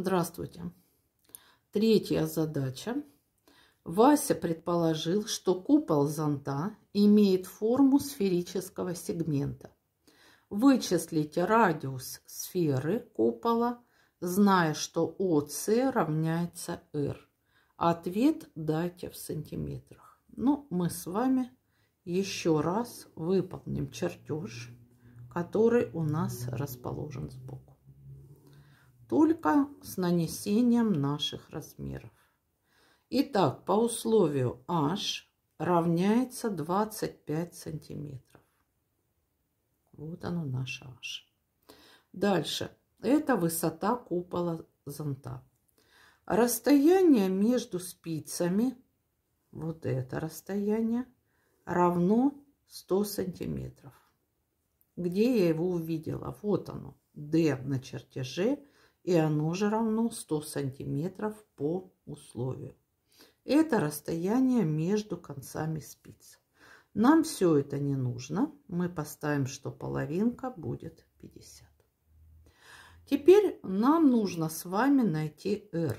Здравствуйте. Третья задача. Вася предположил, что купол зонта имеет форму сферического сегмента. Вычислите радиус сферы купола, зная, что ОС равняется R. Ответ дайте в сантиметрах. Ну, мы с вами еще раз выполним чертеж, который у нас расположен сбоку только с нанесением наших размеров. Итак, по условию H равняется 25 сантиметров. Вот оно наше H. Дальше. Это высота купола зонта. Расстояние между спицами, вот это расстояние, равно 100 сантиметров. Где я его увидела? Вот оно. D на чертеже и оно же равно 100 сантиметров по условию. Это расстояние между концами спиц. Нам все это не нужно. Мы поставим, что половинка будет 50. Теперь нам нужно с вами найти R.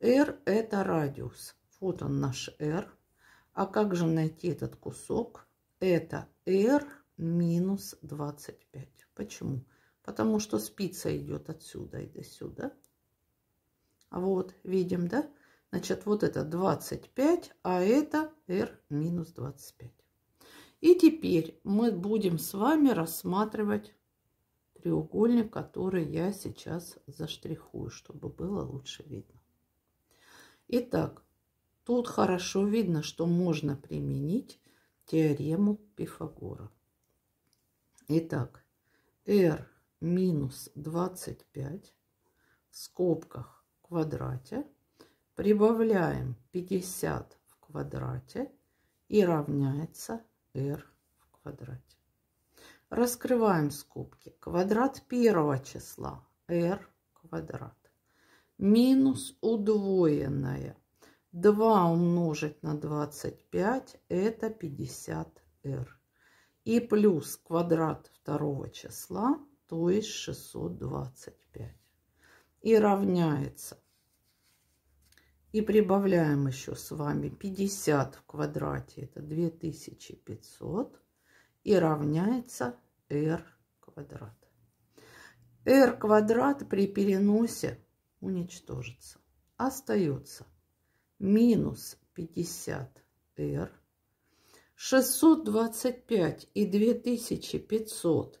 R это радиус. Вот он наш R. А как же найти этот кусок? Это R минус 25. Почему? потому что спица идет отсюда и до сюда. А вот, видим, да? Значит, вот это 25, а это R минус 25. И теперь мы будем с вами рассматривать треугольник, который я сейчас заштрихую, чтобы было лучше видно. Итак, тут хорошо видно, что можно применить теорему Пифагора. Итак, R минус 25 в скобках в квадрате, прибавляем 50 в квадрате и равняется r в квадрате. Раскрываем скобки. Квадрат первого числа r квадрат минус удвоенное. 2 умножить на 25 это 50r. И плюс квадрат второго числа то есть 625. И равняется. И прибавляем еще с вами 50 в квадрате, это 2500. И равняется r квадрат. r квадрат при переносе уничтожится. Остается минус 50r. 625 и 2500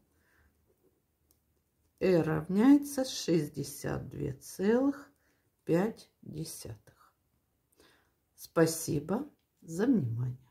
r э равняется 62,5. Спасибо за внимание.